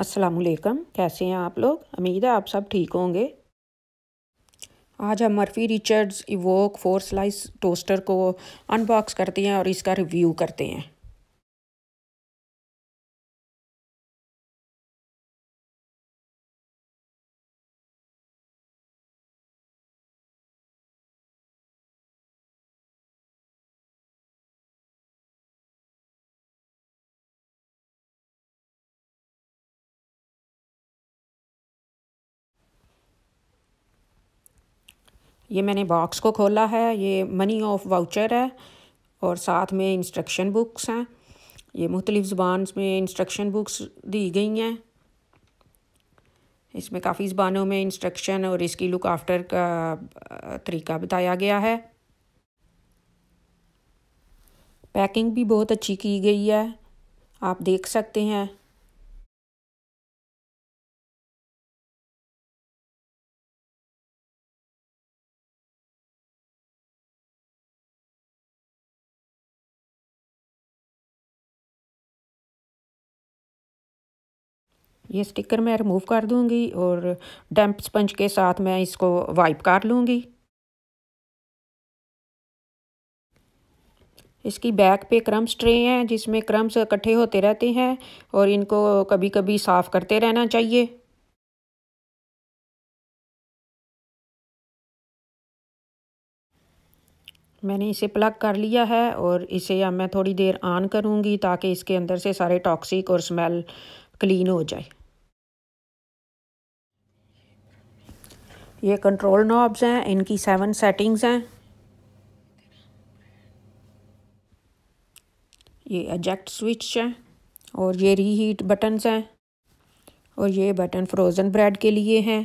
असलकम कैसे हैं आप लोग उम्मीद है आप सब ठीक होंगे आज हम Morphy Richards Evoke four slice toaster को अनबॉक्स करते हैं और इसका रिव्यू करते हैं ये मैंने बॉक्स को खोला है ये मनी ऑफ वाउचर है और साथ में इंस्ट्रक्शन बुक्स हैं ये मुख्तलिफ़ ज़बान में इंस्ट्रक्शन बुक्स दी गई हैं इसमें काफ़ी ज़बानों में इंस्ट्रक्शन और इसकी लुक आफ्टर का तरीका बताया गया है पैकिंग भी बहुत अच्छी की गई है आप देख सकते हैं ये स्टिकर मैं रिमूव कर दूँगी और डैम्प स्पंज के साथ मैं इसको वाइप कर लूँगी इसकी बैक पे क्रम्स ट्रे हैं जिसमें क्रम्स इकट्ठे होते रहते हैं और इनको कभी कभी साफ़ करते रहना चाहिए मैंने इसे प्लग कर लिया है और इसे अब मैं थोड़ी देर ऑन करूँगी ताकि इसके अंदर से सारे टॉक्सिक और स्मेल क्लीन हो जाए ये कंट्रोल नॉब्स हैं इनकी सेवन सेटिंग्स हैं ये एजेक्ट स्विच हैं और ये रीहीट बटन्स हैं और ये बटन फ्रोज़न ब्रेड के लिए हैं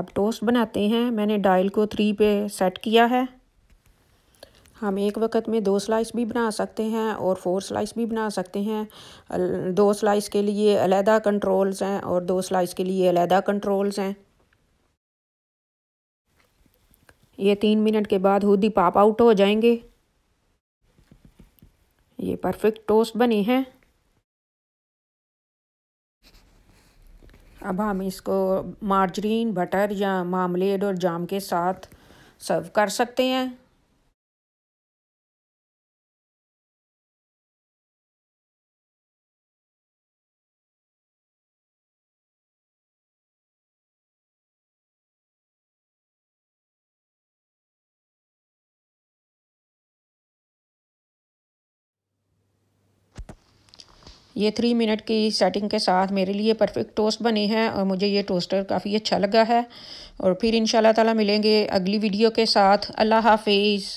अब टोस्ट बनाते हैं मैंने डायल को थ्री पे सेट किया है हम एक वक्त में दो स्लाइस भी बना सकते हैं और फोर स्लाइस भी बना सकते हैं दो स्लाइस के लिए अलहदा कंट्रोल्स हैं और दो स्लाइस के लिए अलहदा कंट्रोल्स हैं ये तीन मिनट के बाद हुदी पाप आउट हो जाएंगे ये परफेक्ट टोस्ट बने हैं अब हम इसको मार्जरीन बटर या मामलेड और जाम के साथ सर्व कर सकते हैं ये थ्री मिनट की सेटिंग के साथ मेरे लिए परफेक्ट टोस्ट बने हैं और मुझे ये टोस्टर काफ़ी अच्छा लगा है और फिर इन ताला मिलेंगे अगली वीडियो के साथ अल्लाह हाफिज़